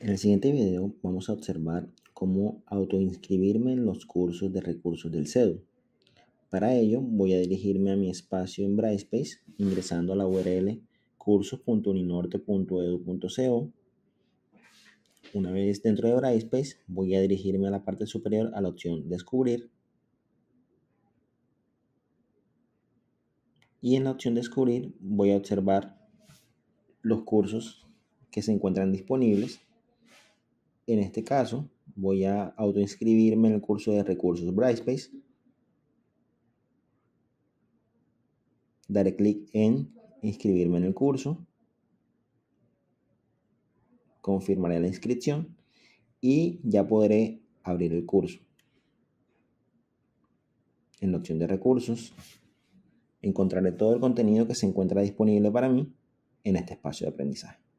En el siguiente video vamos a observar cómo autoinscribirme en los cursos de recursos del CEDU. Para ello voy a dirigirme a mi espacio en Brightspace ingresando a la URL cursos.uninorte.edu.co. Una vez dentro de Brightspace voy a dirigirme a la parte superior a la opción Descubrir. Y en la opción Descubrir voy a observar los cursos que se encuentran disponibles en este caso voy a autoinscribirme en el curso de recursos Brightspace. Daré clic en inscribirme en el curso. Confirmaré la inscripción y ya podré abrir el curso. En la opción de recursos encontraré todo el contenido que se encuentra disponible para mí en este espacio de aprendizaje.